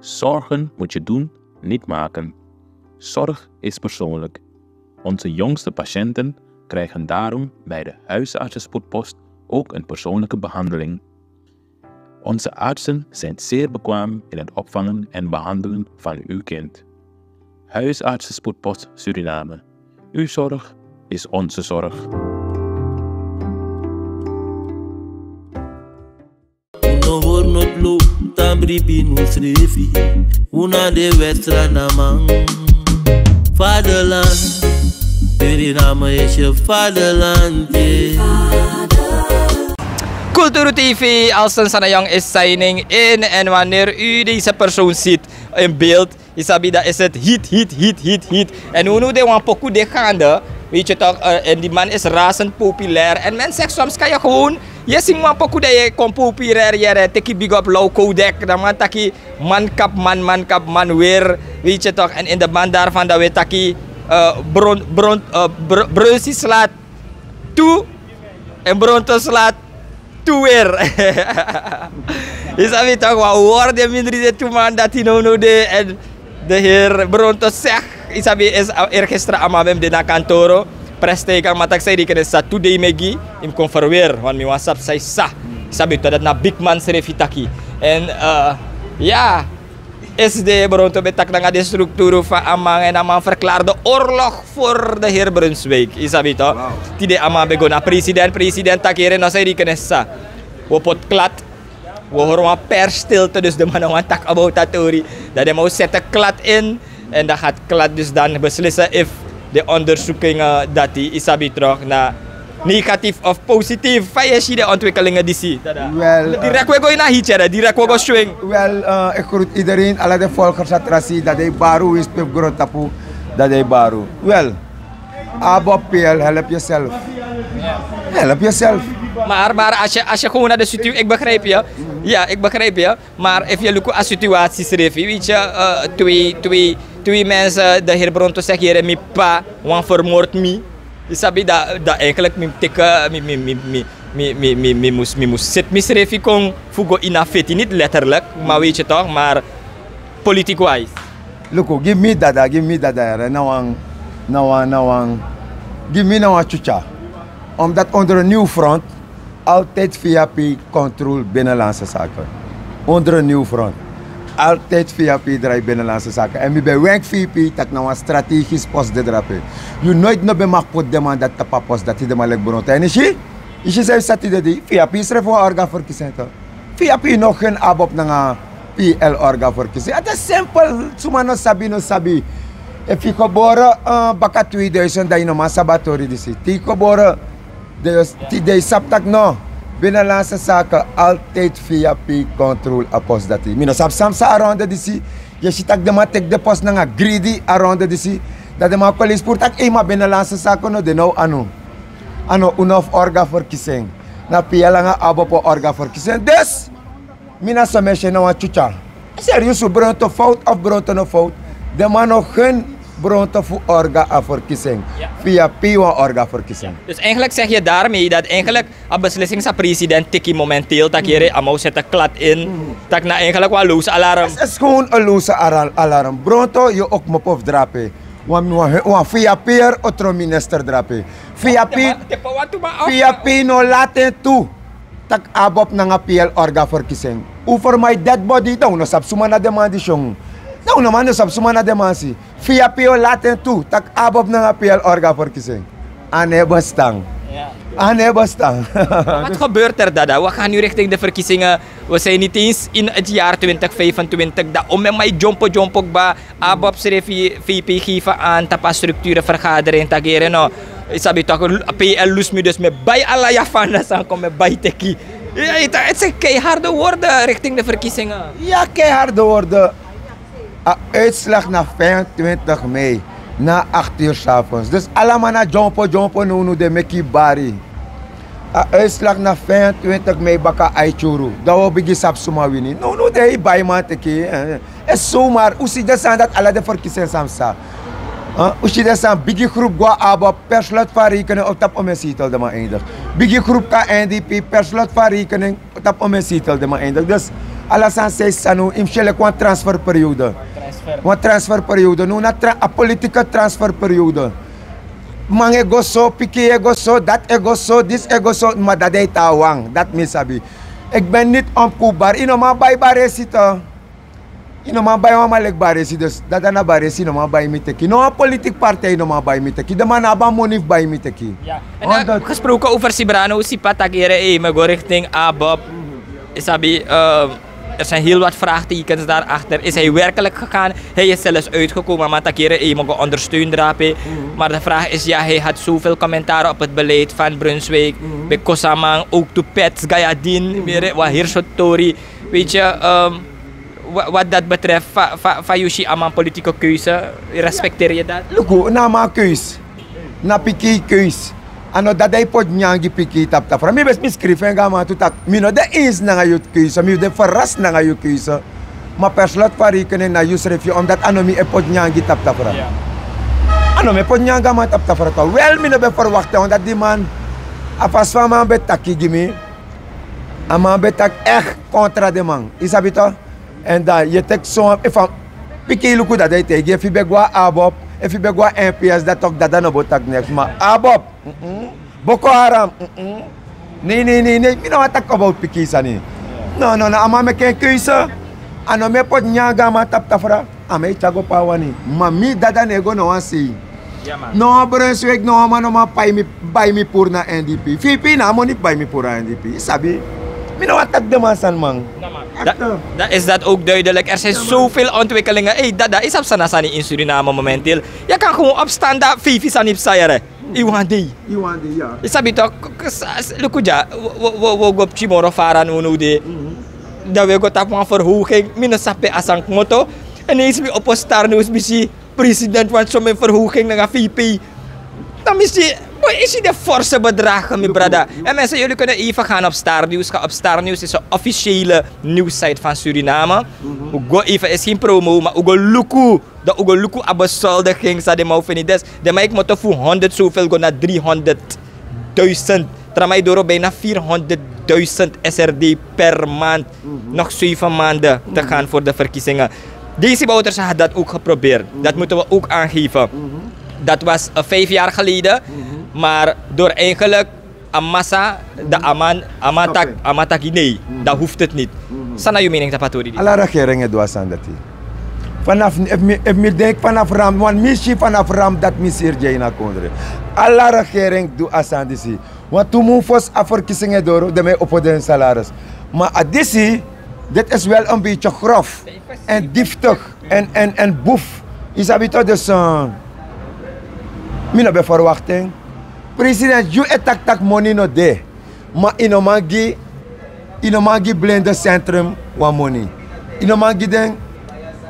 Zorgen moet je doen, niet maken. Zorg is persoonlijk. Onze jongste patiënten krijgen daarom bij de huisartsenspoedpost ook een persoonlijke behandeling. Onze artsen zijn zeer bekwaam in het opvangen en behandelen van uw kind. Huisartsenspoedpost Suriname. Uw zorg is onze zorg. tambri binu srefi Una de wetstra na man Vaderland Teri nama is je vaderland Kulturu TV, Alston Sanayong is signing in. En wanneer u deze persoon ziet in beeld, Isabi, dat is het hit, hit, hit, hit, hit. En hoe nu de wampoku de gaande, weet je toch, eh, en die man is razend populair. En men zegt soms kan je gewoon yesin wan poku de ye ya, kompo pirer yere teki big up low codec da man taki man kap man man kap man wer wi en in the bandar van da we taki uh, eh, bron bron uh, eh, br breusi slaat to en bronto wer. toe weer is tok wa war de woorden de tu man dat no de en de her bronto sek is es weer is eergisteren de na kantoro preste kan matak sai dikene satu day megi im konferwer wan mi whatsapp sai sa sabi to dat na big man sere fitaki en uh, yeah. SD Bronto betak dengan de struktur fa amang en amang verklaarde oorlog voor de heer Brunswick Isabi to. Wow. Tide amang begona presiden president takere no sai dikene sa. Wo klat we horen per pers stilte, dus de mana wan tak about dat theorie. Dat hij moet zetten in en dat gaat klad dus dan beslissen if de onderzoekingen eh, dat die Isabi terug naar negatief of positief. Vijf de ontwikkelingen die zie. Wel, direct we gaan naar hier, direct we gaan swing. Wel, eh, ik groet iedereen, alle de volgers dat dat hij baru is, pep groot tapu, dat hij baru. Wel, abo PL, help jezelf. Help jezelf. Maar, maar als, je, als je gewoon naar de situatie, ik begrijp je. Ja, ik begrijp je. Maar als je kijkt naar situaties, weet je, eh, twee, twee twee mensen de heer Bronto zegt hier eh, mijn pa, want vermoord me. Je sabi dat, dat eigenlijk mijn tikken, mijn moest zit misreven kon, fugo in afeti. Niet letterlijk, maar weet je toch, maar politiek wise. Look, give me dada, give me dada. Eh, nou, nou, nou, give me nou een chucha. Omdat onder een nieuw front, altijd via controle binnenlandse zaken. Onder een nieuw front. Altijd via P3 Binnenlandse Zaken. En bij wenk VP, dat nou een strategisch post de drapen. Je nooit nog bij mag pot demand dat tapa post dat hij de malek bronte. En is hij? Is je zelf zat die? Via P is er voor orga toch? Via P nog geen abop na PL orga verkiezen. Het is simpel, sumano sabi no sabi. If je geboren uh, baka 2000, dan je nog maar sabatori. Ti geboren, die no binnenlandse zaken altijd via P-control apos dat is. Mino sap samsa aronde DC. je ziet ook de matek de post nanga greedy aronde disi, dat de maak collega's poort ook eenmaal binnenlandse zaken no de nou anu. Anu of orga verkiezing. Na abo po orga verkiezing. Dus, mina somesje nou aan chucha. Serieus, bronto fout of bronto no fout. De man nog geen Bronto fu orga verkiezing. Ja. Via Piwa orga verkiezing. Ja. Dus eigenlijk zeg je daarmee dat eigenlijk een beslissing van president tikkie momenteel dat hier mm-hmm. amou zet klad in. Dat mm-hmm. na eigenlijk wel loose alarm. Het is gewoon een loose alarm. Bronto je ook me pof drapen. Want via peer otro minister drapi? Via pi Via pi no laten tu Tak abop na nga PL orga U Over my dead body daw no sap sumana demandisyon. Nou naman nou, dus op zo'n de demansi. Via PO laten toe. Tak abob de PL orga voor kiezen. Ane bestang. Ja. Ane bestang. Wat gebeurt er dada? We gaan nu richting de verkiezingen. We zijn niet eens in het jaar 2025. Dat om en mij jompo jompo ba. Abob srefi VP geven aan. Tapa structuren vergadering tageren no. Isabi toch PL lust me dus met bij alle jafana san kom met bij teki. Ja, het zijn keiharde woorden richting de verkiezingen. Ja, keiharde woorden uitslag na 25 mei. Na 8 uur s'avonds. Dus allemaal naar Jompo Jompo Nunu nou, de Mekibari. A uitslag na 25 mei baka aichuru. Dat we begin sap winnen wini. No, nou, de bij man te ki. Es zomaar. Usi dat alle de verkiezingen sam sa. Usi dat san bigi groep gwa abo perslot slot van rekening op tap om een zetel de man eindig. Bigi groep ka NDP perslot slot van rekening op tap om een zetel de man eindig. Dus Alassane Seysanou inshaallah com a transferperiode. Transfer. Uma transferperiode. Não na tra a política transferperiode. Man ego zo, piki ego so, dat ego so, this ego so, maar dat hij awang. Dat misabi. Ik ben niet onkoopbaar. Ino man bij bare zitten. Ino man bij mama lek bare Dus dat dan bare zitten, man bij me teki. No politiek partij, no man bij me teki. De man aba monif bij me Ja. En dan, nou, gesproken over Sibrano, Sipa Takire, eh, me go richting ABAP. Mhm. Sabi, uh, er zijn heel wat vraagtekens daarachter. Is hij werkelijk gegaan? Hij is zelfs uitgekomen, maar takere je mogen ondersteunen mhm. Maar de vraag is, ja, hij had zoveel commentaar op het beleid van Brunswijk. Mhm. Bij Kosamang, ook de Pets, Gayadin, mhm. wat Hirschotori. Weet je, ehm, wat, dat betreft, Fayushi va, Aman politieke keuze, respecteer je dat? Luku, na mijn keus. Na keus ano dat pod nyangi pikitap mi from ibes miskrifen ga ma tutak mino de is na ngayut kisa mi de faras na ngayut kisa ma perslot pari kene na use refi om dat ano mi epod nyangi tap ta fra yeah. ano me pod nyanga ma tap mi no be verwachte dat die man afas van ma be takki gimi ama be tak echt contra de man isabito oh? en da uh, je tek so ifa am pikki luku daday te ge begwa abop If you go MPS, that talk that no know about talk next month. Abob, ah, mm Boko Haram, mm -mm. Nee, nee, nee, nee. We don't talk about pikisa ni. No, no, no. Ama me ken kisa. Ano me pot nyaga ma tap tafra. Ama ichago pawa ni. Mami dada nego no one see. Yeah, man. No no man, no ma pay me, buy me pur na NDP. VP na mo ni buy me pur na NDP. Sabi, Mina wat tak de man san man. Dat, dat is dat ook duidelijk. Er zijn zoveel ontwikkelingen. Hey, dat, dat is op Sanasani in Suriname momenteel. Je ya kan gewoon opstaan dat Vivi Sanip Sayere. Iwandi. Iwandi, ya. ja. Is dat toch? Lukuja, we Wo, op Chimoro de. Da we tap for een ke mino sape asang moto. En eens bij op een star nu is president van zo'n verhoging naar VP. Dan is Tamisi is die de forse bedragen, mijn brada. En mensen, jullie kunnen even gaan op Star News. Ga op Star News is een officiële site van Suriname. Ugo mhm. even is geen promo, maar Ugo Luku. De Ugo Luku beschuldiging dus, de in Mauvenides. De maak moet voor 100 zoveel gaan naar 300.000. Tramai door bijna 400.000 SRD per maand. Mhm. Nog 7 maanden te mhm. gaan voor de verkiezingen. Deze Bouters had dat ook geprobeerd. Dat moeten we ook aangeven. Dat was eh, vijf jaar geleden. Maar door eigenlijk amasa de aman amatak amatak ini, mhm. dat hoeft het niet. Mhm. Sana je mening dat horen. Alle regeringen doen aan dat. Vanaf, ik, denk vanaf Ram, want misschien vanaf Ram dat misseer je in akondre. Alle regering doet aan dit. Want toen moet fos afverkiezingen door, de mij op de salaris. Maar additie, dit is wel een beetje grof en diftig en, en, en boef. Is dat dus... Uh, mijn verwachting. President, you attack tak money no de. Ma, in omagi, in omagi blender centrum wa money. In omagi den,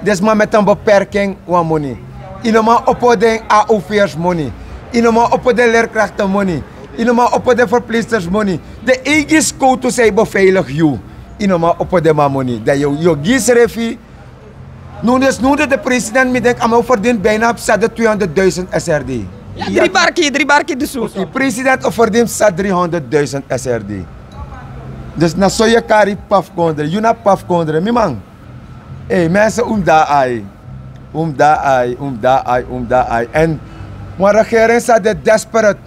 des ma met een beperking wa money. In oma oppo den AOV'ers money. In oma oppo den leerkrachten money. In oma den verpleegsters money. De eigen koto zei beveilig you. In oma oppo den ma money. Dat yo, je gies refi. Nu dus nu dus de president me denk, aan verdient bijna op 200.000 SRD. Drie paar drie paar dus. de president De president verdient 300.000 SRD. Dus na zo je kari paf kondre, je na paf kondre, mi man. Hey, mensen om daar ai. Om daar ai, om daar ai, om daar ai. En mijn regering staat de desperate.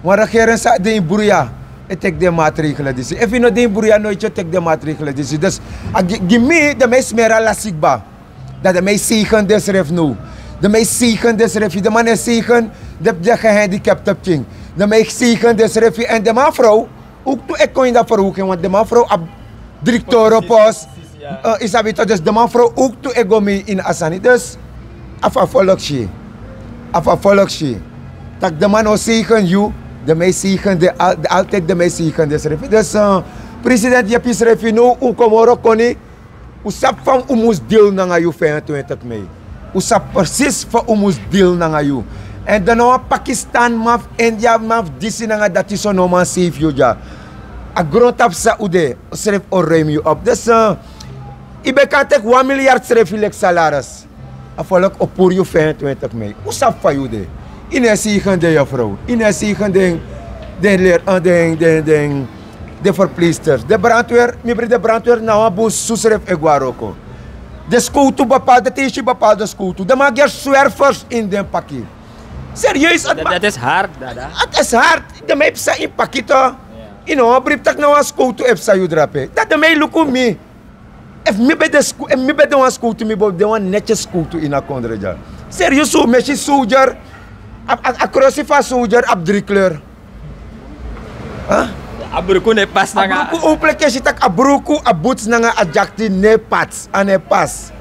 Mijn regering staat de in Ik tek de maatregelen dus. If je no de Buruya nooit, je tek de maatregelen dus. Dus, give me de meest meer lastig Dat de meest zegen desref nu. De Daarmee zegen dus refi. De man is zegen de, de gehandicapte king. Daarmee zegen dus refi. En de man vrouw, ook toen ik kon in dat verhoeken. Want de man vrouw op directeur eh, toren is dat dus de man vrouw ook toen ik mee in Asani. Dus, af en je. Af je. Dat de man ook zegen jou. De meest zegen, altijd de meest zegen dus refi. Dus, uh, president pis refi nu, ook om horen kon ik. O sap van o musdeel na nga 25 mee. Usa persis fa umus deal na ngayu. And the noa Pakistan maf India maf disi na nga dati so no man save you ja. A grown up sa ude sref or rem you up. Des uh, ibe kan tek 1 miljard sref ilek salaris. A folok op voor you 25 mei. Usa fa you de. In een ziegende juffrouw. In een ziegende den leer den den den de verpleester. De brandweer, mi de brandweer nou abus susref eguaroko. Desculto, papá, detishi, papá, desculto. The magyar swervers in the pakket. Serieus. That, that is hard, dada. Ah, that is hard. é, may psa in pakito. You know, brief tak na was kulto if sa yudrape. That the may look me. If me be the school, if me be the one school to me, but the one nature school to in a condreja. Serieus, so meshi soldier. A, a, a crucifix soldier, abdrikler. Huh? Ah? Abruku ne pas na nga. Abruku upleke sitak abruku abuts na nga adjakti ne pats ane pas.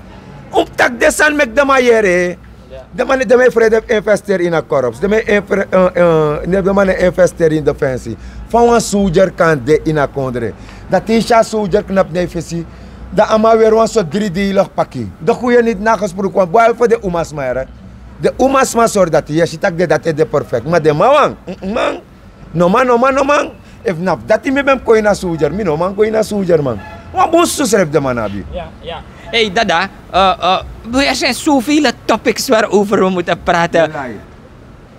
Uptak desan mek dama yere. Dama de dama vrede investeer in a korps. de infer, uh, uh, de ne investeer in defensie. Van een soldier kan de in a kondre. Dat ja soldier knap ne fisi. Dat ama weer wan so driedelig pakkie. De goeie niet nagesproken, want voor de umas maar. De umas maar zorg dat je, je de dat de perfect. Maar de mawang, man, mm, no man, no man, no man if Dat dati mi bem koina sujar mi no man koina sujar man wa bossu srep de manabi ja ja hey dada uh, uh, er zijn zoveel topics waarover we moeten praten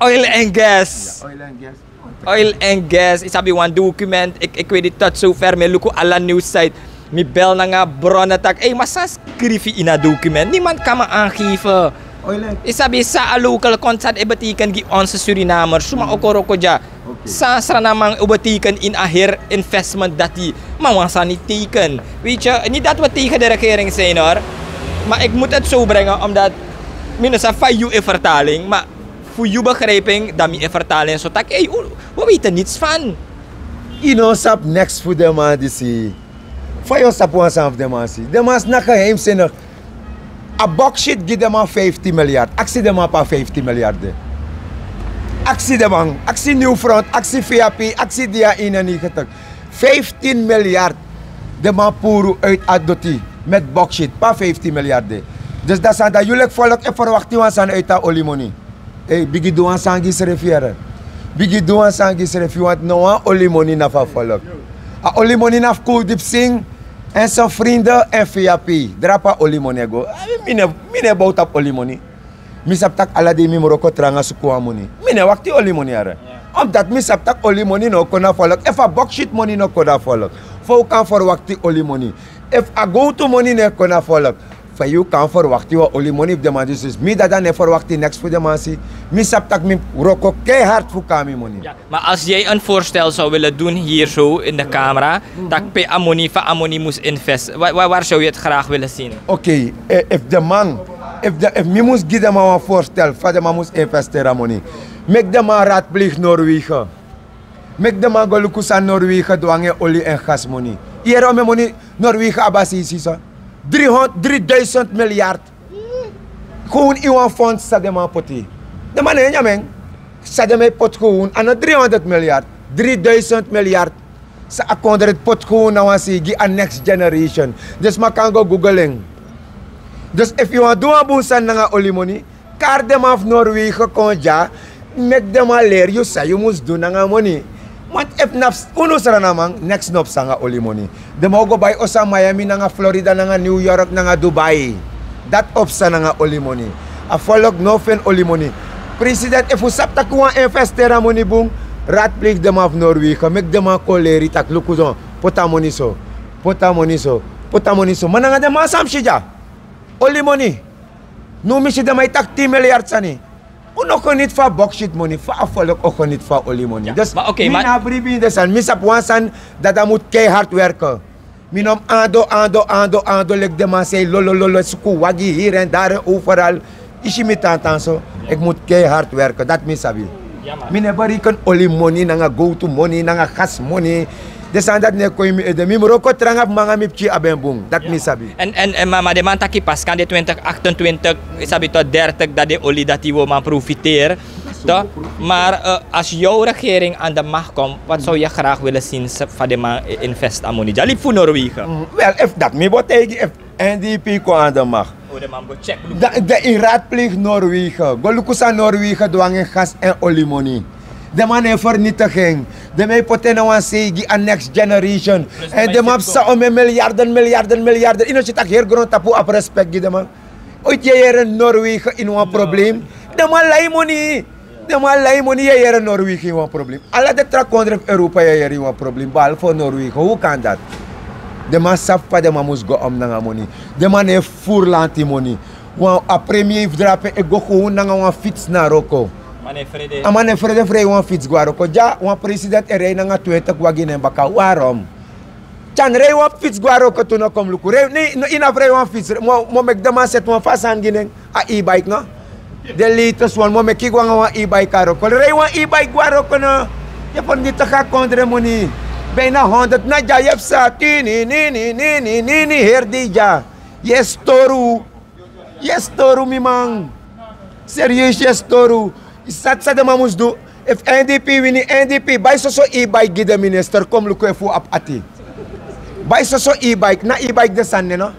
oil and gas ja, oil and gas Oil and gas, isabi one document, ik, ik weet niet tot zover, Maar luku alla news site. Mi bel na nga bronnen tak, hey, masas skrivi in een document, niemand kan me aangeven. Isabi sa alukal konsat ebatikan gi on sa Surinamer suma hmm. okoro ko ja. Sa sranamang ubatikan e in ahir investment dati mawasan tiken. Which uh, ni dat wat tiken dera kering senor. Maar ik moet het zo brengen omdat minus af you e vertaling, maar voor you begrijping dat mi e vertaling so tak ey we weten niets van. ino sap next for them disi. Fire sap one of them asi. Them na senor. A boxshit gi deman 50 miljard. Aksi man pa 50 miljard de. man. New Front, aksi VAP, aksi dia in en getuk. 15 miljard de poeru uit Adoti met boxshit. Pa 15 miljard Dus dat zijn dat jullie volk en verwachtingen zijn uit dat olimoni. Hey, bigi doan sangi serifiere. Bigi doan sangi serifiere. Want no an olimoni na fa volk. A olimoni na koudip sing. En zijn vrienden en VIP. Drapa olimonego. Mine, mine bouwt op olimoni. Misap tak ala di mimoroko tranga sukua moni. Mine wakti olimoni are. Yeah. Omdat misap tak olimoni no kona volk. If a box shit money no kona volk. Fou kan for wakti olimoni. If a go to money ne nou kona volk fayu jou kan verwachten wat olimoni op de man. Dus, dus mij dat dan verwachten niks voor de man. Mij sap dat mij roko keihard voor kami moni. Ja, maar als jij een voorstel zou willen doen hier zo in de camera, dat pe amoni van amoni moest invest. Waar, waar, zou je het graag willen zien? Oké, okay, eh, if de man, if de, if mij moest gieden maar een voorstel, van de man moest investeren amoni. Mek de man raadpleeg Noorwegen. Mek de man go aan Noorwegen dwangen olie en gas moni. Hier om moni Noorwegen abasi is 300, 3000 miljard. Gewoon uw fonds zet hem poti. De man in jameng, zet pot gewoon aan 300 miljard. 3000 miljard. Ze account het pot gewoon nou sige a next generation. Dus maar kan go googling. Dus if you want do a aan nga olimoni, kaart them af Noorwegen konja, make them a leer you say you must do nga money. Want if naps, uno sara namang, next nop sa nga uli mo ni. Demogo bay o sa Miami na nga, Florida na nga, New York na nga, Dubai. That opsa sa na nga uli A folog nofen uli President, if usap ta kuha infestera mo ni bung, rat plague dem of Norway, kamig dem of koleri tak lukuzo, puta mo ni so, puta mo ni so, puta mo ni so. Mananga dem asam siya. Uli Numi siya dem ay 10 sa ni. Uno ko niet voor bullshit money, voor volk ook niet voor olie money. Ja, dus maar, okay, mina maar... bribi mis op wansan dat dat moet keihard werken. Minom ando, ando, ando, ando, lek de man say lolo, lolo, suku, wagi, hier en daar, overal. Ishi mi tantan zo, ik moet keihard werken, dat mis abi. Ja, Mine kan olie money, nanga go to money, nanga gas money descendre ne koymi ede mi moro ko tranga manga mi pci abembung dat mi sabi en en en mama de man taki pas kan de 20 28 e sabi tot 30 dat de oli dat die wo man profiteer toch maar uh, eh, als jouw regering aan de macht komt wat zou je graag willen zien van de man invest amoni jali voor Noorwegen mm, wel if dat mi wat tegen if NDP ko aan de macht oh, de de in raadpleeg Noorwegen go lukusa Noorwegen dwangen gas en olie money de man heeft vernietiging. De man nou aan segi aan next generation. En de man sa om miljarden, miljarden, miljarden. E in ons tak heel groot tapu op respect de man. Ooit jij hier in Noorwegen in een probleem. De man lei money. De man lei money jij hier in Noorwegen in een probleem. Alle de trak Europa jij hier in een probleem. Behalve voor Noorwegen. Hoe kan dat? De man sap pa de man moest go om naar money. De man heeft voerland money. Want après mi drapen ik e go gewoon naar een fiets naar Rokko amane frede frei ah, Frede fits gwaro ko ja wan president erei eh, nanga tueta kwa gine baka warom chan Rey wan fits ko tuno kom luku rei ni no ina frei wan fits mo mo mek dama set wan fasan gine a e-bike no de litos wan mo mek igwa wan e-bike karo ko Rey wan e-bike guaro ko no yapon dito ka kontre mo ni bijna 100 na ja yep sa ti ni ni ni ni ni ni ja yes toru yes toru mi man serieus yes toru sadema musdu if ndp wini ndp bay soso e-bike gida minister, kom lukoy fo ap ati bay soso e-bike na e-bike de sanne no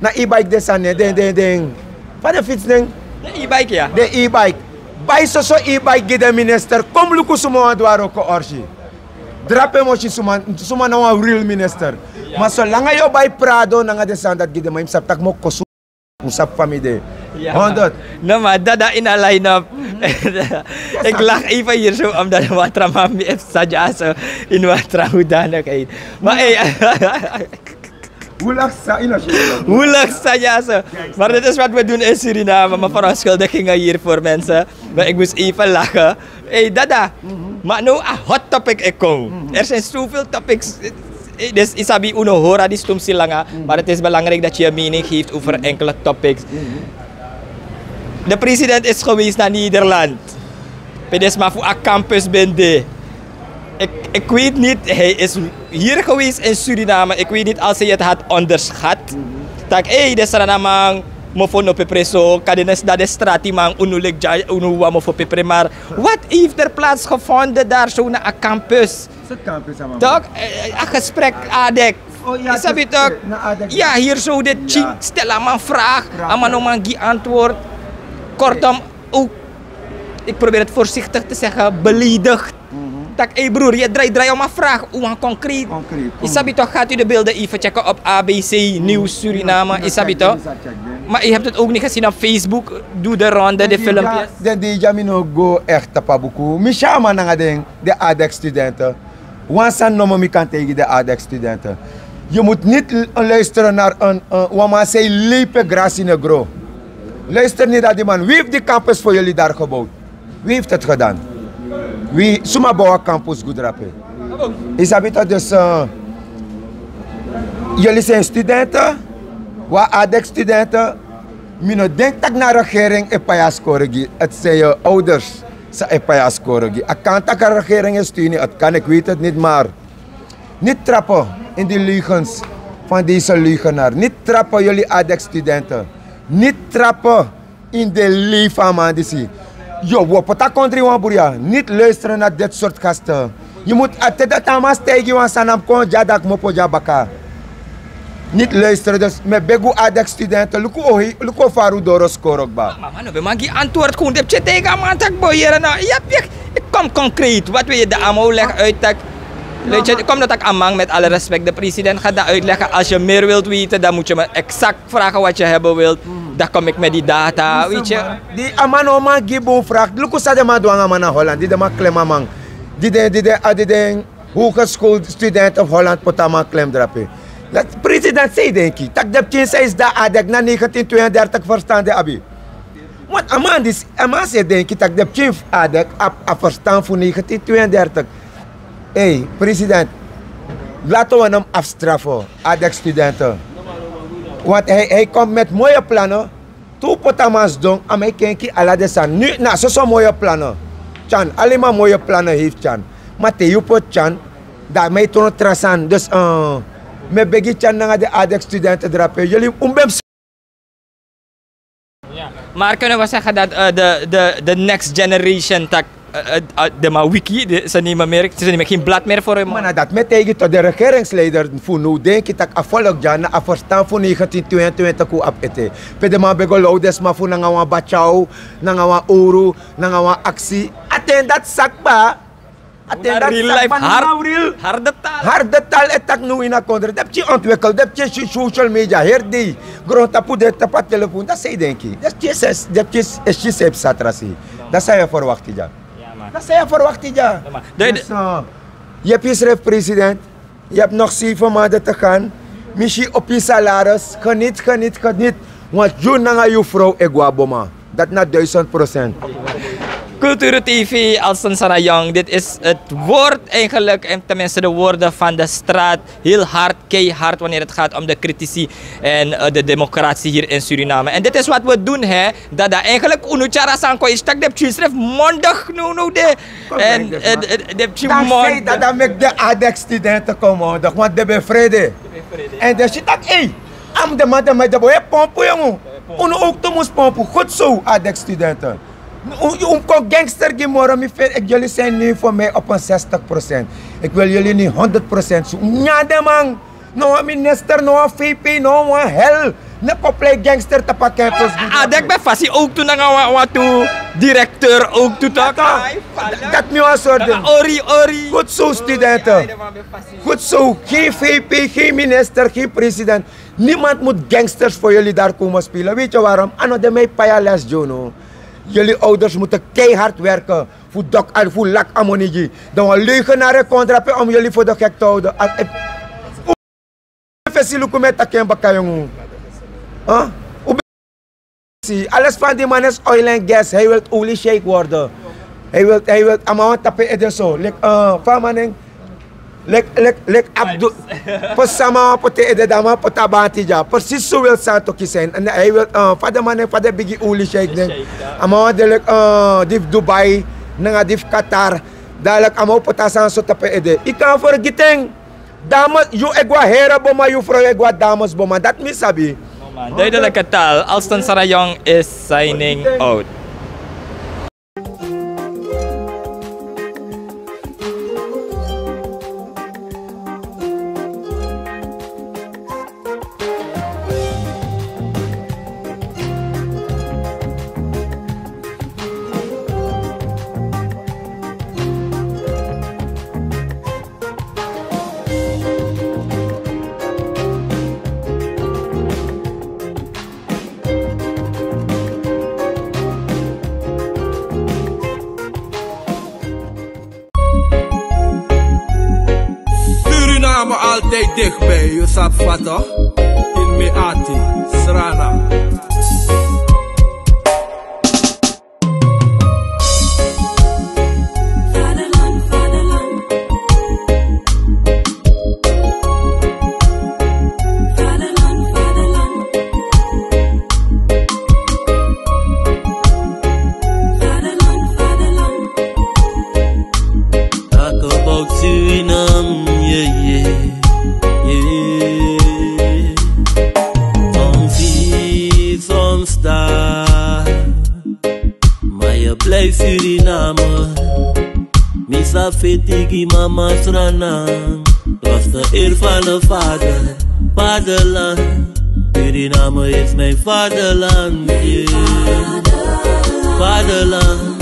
na e-bike de sanne den den den fada fit neng de e-bike ya de e-bike bay soso e-bike gida ministre comme luko sumo dwaro ko orji drape mo si suman suman na real minister maso langa yo bay prado na nga desanda gida maim saptak mo kosu usap famide ja. 100. No, maar dat is in een line-up. ik mm-hmm. lach even hier zo omdat Watramami heeft eh, Saja zo in Watra hoedanigheid. Maar hé. Hoe lacht Saja Hoe lacht Saja Maar dit is wat we doen in Suriname. Maar verontschuldigingen hier voor mensen. Maar ik moest even lachen. hey, eh, dada. Mm-hmm. Maar nu een hot topic ik kom. Mm-hmm. Er zijn zoveel topics eh, dus Isabi Uno Hora die stom silanga, maar het is belangrijk dat je je mening geeft over enkele topics. De president is geweest naar Nederland. Pedesma voor een campus bende. Ik, ik weet niet, hij is hier geweest in Suriname. Ik weet niet als hij het had onderschat. Tak, hey, de Suriname mofono pepreso, no da kadines dat de strati unulik ja, unuwa mo voor pepre maar wat heeft er plaatsgevonden daar zo na een campus? Zo'n campus aan Toch eh, een gesprek adek. Oh ja, is dat toch? E ja, hier zo de ching stel aan man vraag, aan man om antwoord. Kortom, ook, ik probeer het voorzichtig te zeggen, beledigd. Mhm. Tak, hé hey broer, je draait, draait om een vraag, hoe een concreet. concreet gaat u de beelden even checken op ABC, Nieuw Suriname, Isabito? Maar je hebt het ook niet gezien op Facebook, doe de ronde, de filmpjes. De DJ mino go echt tapabuku. Misha ding, de ADEX studenten. Wansan nomo mi kan tegen de ADEX studenten. Je moet niet luisteren naar een, een, een, een, een, een, een, Luister niet naar die man. Wie heeft die campus voor jullie daar gebouwd? Wie heeft het gedaan? Wie? Suma bouwen campus Gudrape. Is dat dus... Uh, jullie zijn studenten. Wat ADEC studenten. Mino nou denk dat naar de regering een Het zijn je ouders. Ze een pajas Ik kan dat de regering is niet. Het kan, ik weet het niet, maar... Niet trappen in die leugens van deze leugenaar. Niet trappen jullie ADEC studenten niet trappen in de leven, man. Yo, wat pota country wan boeria. Niet luisteren naar dit soort gasten. Je moet atte dat aan stijgen, want sanam kon jadak mopo jabaka. Niet luisteren, dus met begu adek studenten, luku ohi, luku faru doros korokba. Mama, no, we magi antwoord koen, depje tegen man, tak boyeren. Nou, ja, ik kom concreet, wat wil je de amo leg uit, tak. Weet je, kom dat ik amang met alle respect. De president gaat dat uitleggen. Als je meer wilt weten, dan moet je me exact vragen wat je hebben wilt. Dan kom ik met die data, weet je. Die amang oma gibo vraagt. Lukus de ma dwang amang naar Holland. Die de ma klem amang. Die de, die de, die de hogeschool student of Holland potama klem drapen. Dat president zei denk je, Dat de tien is dat adek na 1932 verstaan de abi. Want amang is, amang zei denk ik dat de tien adek af verstaan voor 1932 hey, president, laten we hem afstraffen, adex studenten Want hij, hij komt met mooie plannen. Toen Potamans doen, aan mijn kindje Nu, nou, ze zijn mooie plannen. Chan, alleen maar mooie plannen heeft Chan. Maar te jupo Chan, daarmee toen trasan. Dus, uh, met Beggy Chan naar de adex studenten drapen. Jullie, onbem Maar kunnen we zeggen dat uh, de, de, de next generation tak eh, eh, ah, de mawiki, wiki ze nemen, meer, ze nemen geen blad meer voor hem. Maar dat met tegen de regeringsleider voor nu denk ik dat een volk jana a verstand voor 1922 op het. Pede maar maar voor nangawa bachau, nangawa uru, nangawa actie. Aten dat sakba. Aten dat hard, harde taal. Harde taal tak nu in a konder. Dat je ontwikkeld, dat je social media, her die. Grota poeder tapa telefoon, dat zei denk ik. Dat je dat je is, is Dat zijn we je dat zijn verwachtingen. Ja. Yes, de... Je hebt je president. Je hebt nog zeven maanden te gaan. Misschien op je salaris. Geniet, geniet, geniet. Want je naar je vrouw, ik Dat naar duizend procent. Culture TV, als Alston Young. Dit is het woord eigenlijk, en tenminste de woorden van de straat. Heel hard, keihard wanneer het gaat om de critici en eh, de democratie hier in Suriname. En dit is wat we doen, hè. Dat dat eigenlijk unuchara sanko is. Tak nou, nou, de schrijf eh, eh, mondig nu nu de. En depchi mondig. Dat dat met de adex studenten komen, dat want de bevrede. En de shit dat, hé. Am de man de de boy pompen, jongen. Uno ook te moest pompen. Goed zo, adex studenten om kon gangster die morgen me ik jullie zijn nu voor mij op een 60%. Ik wil jullie nu 100% zoeken. Nja de man. Nou minister, no VP, nou, nou hel. een play gangster te pakken. Ah, ik ben fasi ook toen na nga wat to director Dat to ta Dat Kat mi Ori ori. Good so student. Good so Geen VP, geen minister, geen president. Niemand moet gangsters voor jullie daar komen spelen. Weet je waarom? Ano de may payalas Jono. Jullie ouders moeten keihard werken. Voor dok en voor lak ammonie. Dan een leugenaren contrappen om jullie voor de gek te houden. Als Fesiluku met takemba kayongu. Huh? Alles van die man is oil en gas. Hij wil olie shake worden. Hij wil, hij wil, allemaal tappen en zo. Like, uh, lek lek lek abdu Pas sama pote ede dama pota tabanti ja po sisu wil santo kisen and i eh, will uh, eh, fada mane fada bigi uli sheikh den amma de lek uh, eh, div dubai nanga div qatar dalak amo pota tasan so tape ede ika for giteng Dama yu egwa hera boma yu fro egwa damas boma Dat means sabi Dahil dala katal, Alston Sarayong is signing out. altyd dig by jou sapvatter in my atie srana fetigi mama's ranang was de eer van de vader, vaderland. is my fatherland, yeah.